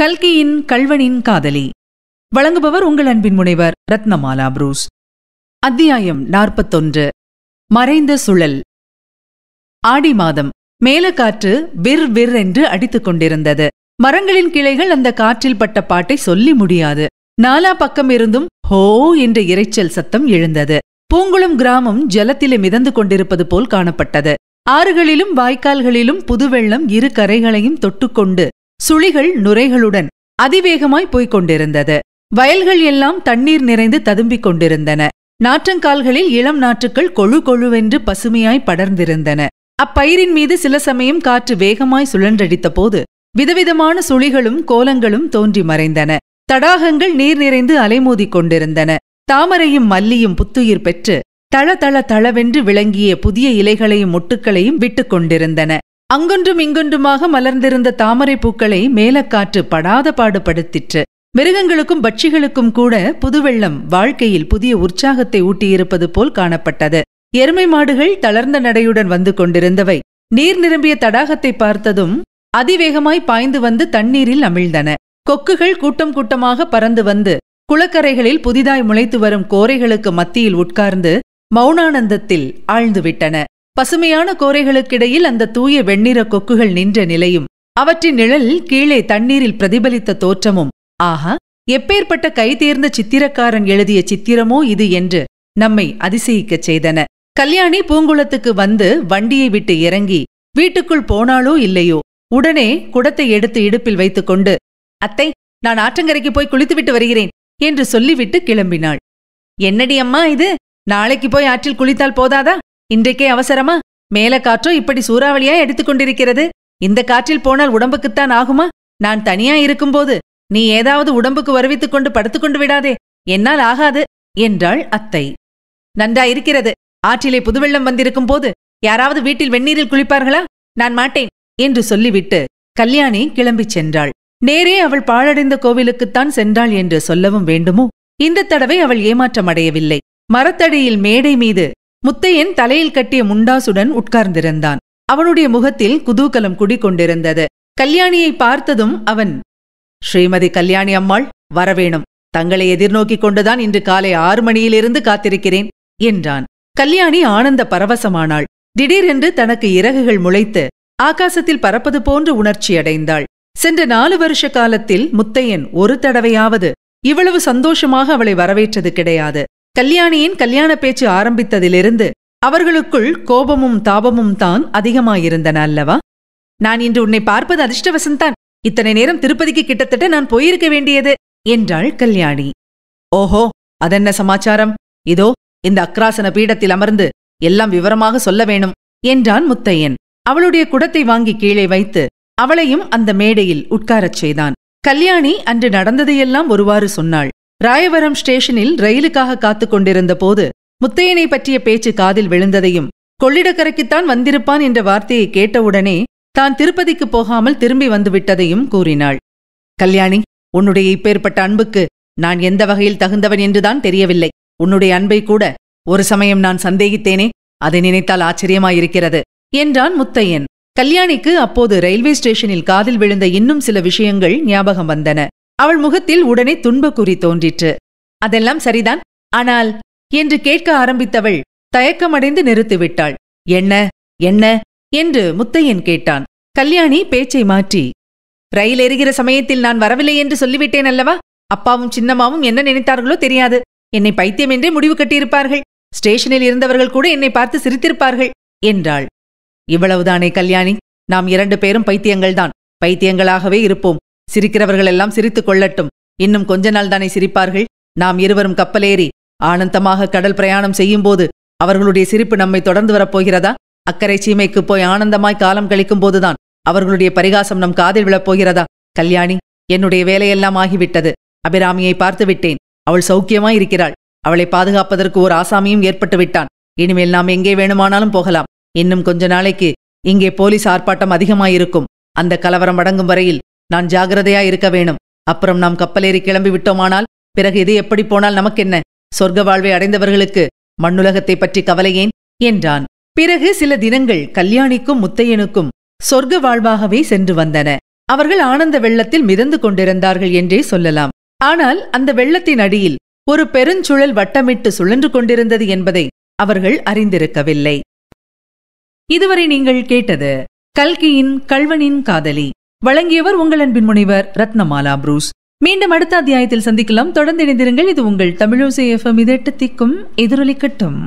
கல்கியின் கல்வனின் காதலி வழங்குபவர் உங்கள் அன்பின் முனைவர் ரத்னமாலா புரூஸ் அத்தியாயம் நாற்பத்தொன்று மறைந்த சுழல் ஆடி மாதம் மேலக்காற்று விற் விற் என்று அடித்துக் கொண்டிருந்தது மரங்களின் கிளைகள் அந்த காற்றில் பட்ட பாட்டை சொல்லி முடியாது நாலா பக்கம் இருந்தும் ஹோ என்ற இரைச்சல் சத்தம் எழுந்தது பூங்குளம் கிராமம் ஜலத்திலே மிதந்து கொண்டிருப்பது போல் காணப்பட்டது ஆறுகளிலும் வாய்க்கால்களிலும் புதுவெள்ளம் இரு கரைகளையும் தொட்டுக்கொண்டு சுழிகள் நுரைகளுடன் அதிவேகமாய் போய்க் கொண்டிருந்தது வயல்கள் எல்லாம் தண்ணீர் நிறைந்து ததும்பிக் கொண்டிருந்தன நாற்றங்கால்களில் இளம் நாற்றுக்கள் கொழு கொழுவென்று பசுமையாய் படர்ந்திருந்தன அப்பயிரின் மீது சில சமயம் காற்று வேகமாய் சுழன்றடித்த போது விதவிதமான சுழிகளும் கோலங்களும் தோன்றி மறைந்தன தடாகங்கள் நீர் நிறைந்து அலைமோதிக் கொண்டிருந்தன தாமரையும் மல்லியும் புத்துயிர் பெற்று தள தள தளவென்று விளங்கிய புதிய இலைகளையும் மொட்டுக்களையும் விட்டுக் கொண்டிருந்தன அங்கொன்றும் இங்கொன்றுமாக மலர்ந்திருந்த தாமரை பூக்களை மேலக்காற்று படாத பாடுபடுத்திற்று மிருகங்களுக்கும் பட்சிகளுக்கும் கூட புதுவெள்ளம் வாழ்க்கையில் புதிய உற்சாகத்தை ஊட்டியிருப்பது போல் காணப்பட்டது எருமை மாடுகள் தளர்ந்த நடையுடன் வந்து கொண்டிருந்தவை நீர் நிரம்பிய தடாகத்தை பார்த்ததும் அதிவேகமாய் பாய்ந்து வந்து தண்ணீரில் அமிழ்ந்தன கொக்குகள் கூட்டம் கூட்டமாக பறந்து வந்து குளக்கரைகளில் புதிதாய் முளைத்து வரும் கோரைகளுக்கு மத்தியில் உட்கார்ந்து மௌனானந்தத்தில் ஆழ்ந்துவிட்டன பசுமையான கோரைகளுக்கிடையில் அந்த தூய வெண்ணிற கொக்குகள் நின்ற நிலையும் அவற்றின் நிழல் கீழே தண்ணீரில் பிரதிபலித்த தோற்றமும் ஆஹா எப்பேற்பட்ட கைதேர்ந்த சித்திரக்காரன் எழுதிய சித்திரமோ இது என்று நம்மை அதிசயிக்கச் செய்தன கல்யாணி பூங்குளத்துக்கு வந்து வண்டியை விட்டு இறங்கி வீட்டுக்குள் போனாலோ இல்லையோ உடனே குடத்தை எடுத்து இடுப்பில் வைத்துக் கொண்டு அத்தை நான் ஆற்றங்கரைக்கு போய் குளித்துவிட்டு வருகிறேன் என்று சொல்லிவிட்டு கிளம்பினாள் என்னடி அம்மா இது நாளைக்கு போய் ஆற்றில் குளித்தால் போதாதா இன்றைக்கே அவசரமா மேல காற்றோ இப்படி சூறாவளியா எடுத்துக்கொண்டிருக்கிறது இந்த காற்றில் போனால் உடம்புக்குத்தான் ஆகுமா நான் தனியா இருக்கும்போது நீ ஏதாவது உடம்புக்கு வருவித்துக் கொண்டு படுத்துக்கொண்டு விடாதே என்னால் ஆகாது என்றாள் அத்தை நன்றாயிருக்கிறது ஆற்றிலே புதுவெள்ளம் வந்திருக்கும் போது யாராவது வீட்டில் வெந்நீரில் குளிப்பார்களா நான் மாட்டேன் என்று சொல்லிவிட்டு கல்யாணி கிளம்பிச் சென்றாள் நேரே அவள் பாழடைந்த கோவிலுக்குத்தான் சென்றாள் என்று சொல்லவும் வேண்டுமோ இந்த தடவை அவள் ஏமாற்றமடையவில்லை மரத்தடியில் மேடை மீது முத்தையன் தலையில் கட்டிய முண்டாசுடன் உட்கார்ந்திருந்தான் அவனுடைய முகத்தில் குதூகலம் குடிக்கொண்டிருந்தது கல்யாணியை பார்த்ததும் அவன் ஸ்ரீமதி கல்யாணி அம்மாள் வரவேணும் தங்களை எதிர்நோக்கிக் கொண்டுதான் இன்று காலை ஆறு மணியிலிருந்து காத்திருக்கிறேன் என்றான் கல்யாணி ஆனந்த பரவசமானாள் திடீரென்று தனக்கு இறகுகள் முளைத்து ஆகாசத்தில் பறப்பது போன்று உணர்ச்சியடைந்தாள் சென்ற நாலு வருஷ காலத்தில் முத்தையன் ஒரு தடவையாவது இவ்வளவு சந்தோஷமாக அவளை வரவேற்றது கிடையாது கல்யாணியின் கல்யாண பேச்சு ஆரம்பித்ததிலிருந்து அவர்களுக்குள் கோபமும் தாபமும் தான் அதிகமாயிருந்தன அல்லவா நான் இன்று உன்னை பார்ப்பது அதிர்ஷ்டவசந்தான் இத்தனை நேரம் திருப்பதிக்கு கிட்டத்தட்ட நான் போயிருக்க வேண்டியது என்றாள் கல்யாணி ஓஹோ அதென்ன சமாச்சாரம் இதோ இந்த அக்ராசன பீடத்தில் அமர்ந்து எல்லாம் விவரமாக சொல்ல வேணும் என்றான் முத்தையன் அவளுடைய குடத்தை வாங்கி கீழே வைத்து அவளையும் அந்த மேடையில் உட்காரச் செய்தான் கல்யாணி அன்று நடந்ததையெல்லாம் ஒருவாறு சொன்னாள் ராயவரம் ஸ்டேஷனில் ரயிலுக்காக காத்து கொண்டிருந்த போது முத்தையனை பற்றிய பேச்சு காதில் விழுந்ததையும் கொள்ளிடக்கரைக்குத்தான் வந்திருப்பான் என்ற வார்த்தையை கேட்டவுடனே தான் திருப்பதிக்கு போகாமல் திரும்பி வந்துவிட்டதையும் கூறினாள் கல்யாணி உன்னுடைய இப்பேற்பட்ட அன்புக்கு நான் எந்த வகையில் தகுந்தவன் என்றுதான் தெரியவில்லை உன்னுடைய அன்பை கூட ஒரு சமயம் நான் சந்தேகித்தேனே அதை நினைத்தால் ஆச்சரியமாயிருக்கிறது என்றான் முத்தையன் கல்யாணிக்கு அப்போது ரயில்வே ஸ்டேஷனில் காதில் விழுந்த இன்னும் சில விஷயங்கள் ஞாபகம் வந்தன அவள் முகத்தில் உடனே துன்பக்குறி தோன்றிற்று அதெல்லாம் சரிதான் ஆனால் என்று கேட்க ஆரம்பித்தவள் தயக்கமடைந்து நிறுத்திவிட்டாள் என்ன என்ன என்று முத்தையன் கேட்டான் கல்யாணி பேச்சை மாற்றி ரயில் எறுகிற சமயத்தில் நான் வரவில்லை என்று சொல்லிவிட்டேன் அல்லவா அப்பாவும் சின்னம்மாவும் என்ன நினைத்தார்களோ தெரியாது என்னை பைத்தியம் என்றே முடிவு கட்டியிருப்பார்கள் ஸ்டேஷனில் இருந்தவர்கள் கூட என்னை பார்த்து சிரித்திருப்பார்கள் என்றாள் இவ்வளவுதானே கல்யாணி நாம் இரண்டு பேரும் பைத்தியங்கள்தான் பைத்தியங்களாகவே இருப்போம் சிரிக்கிறவர்கள் எல்லாம் சிரித்துக் கொள்ளட்டும் இன்னும் கொஞ்ச நாள் தானே சிரிப்பார்கள் நாம் இருவரும் கப்பலேறி ஆனந்தமாக கடல் பிரயாணம் செய்யும்போது அவர்களுடைய சிரிப்பு நம்மை தொடர்ந்து வரப்போகிறதா அக்கறை சீமைக்கு போய் ஆனந்தமாய் காலம் கழிக்கும் போதுதான் அவர்களுடைய பரிகாசம் நம் காதில் விழப்போகிறதா கல்யாணி என்னுடைய வேலையெல்லாம் ஆகிவிட்டது அபிராமியை பார்த்து விட்டேன் அவள் சௌக்கியமாய் இருக்கிறாள் அவளை பாதுகாப்பதற்கு ஒரு ஆசாமியும் ஏற்பட்டு விட்டான் இனிமேல் நாம் எங்கே வேணுமானாலும் போகலாம் இன்னும் கொஞ்ச நாளைக்கு இங்கே போலீஸ் ஆர்ப்பாட்டம் அதிகமாயிருக்கும் அந்த கலவரம் அடங்கும் வரையில் நான் ஜாகிரதையா இருக்க வேணும் அப்புறம் நாம் கப்பலேறி கிளம்பி விட்டோமானால் பிறகு இது எப்படி போனால் நமக்கென்ன சொர்க்க வாழ்வை அடைந்தவர்களுக்கு மண்ணுலகத்தை பற்றி கவலையேன் என்றான் பிறகு சில தினங்கள் கல்யாணிக்கும் முத்தையனுக்கும் சொர்க்க வாழ்வாகவே சென்று வந்தன அவர்கள் ஆனந்த வெள்ளத்தில் மிதந்து கொண்டிருந்தார்கள் என்றே சொல்லலாம் ஆனால் அந்த வெள்ளத்தின் அடியில் ஒரு பெருஞ்சுழல் வட்டமிட்டு சுழன்று கொண்டிருந்தது என்பதை அவர்கள் அறிந்திருக்கவில்லை இதுவரை நீங்கள் கேட்டது கல்கியின் கல்வனின் காதலி வழங்கியவர் உங்கள் அன்பின் முனைவர் ரத்னமாலா புரூஸ் மீண்டும் அடுத்த அத்தியாயத்தில் சந்திக்கலாம் தொடர்ந்து இணைந்திருங்கள் இது உங்கள் தமிழோசை எஃப்எம் இதெட்டு திக்கும் எதிரொலிக்கட்டும்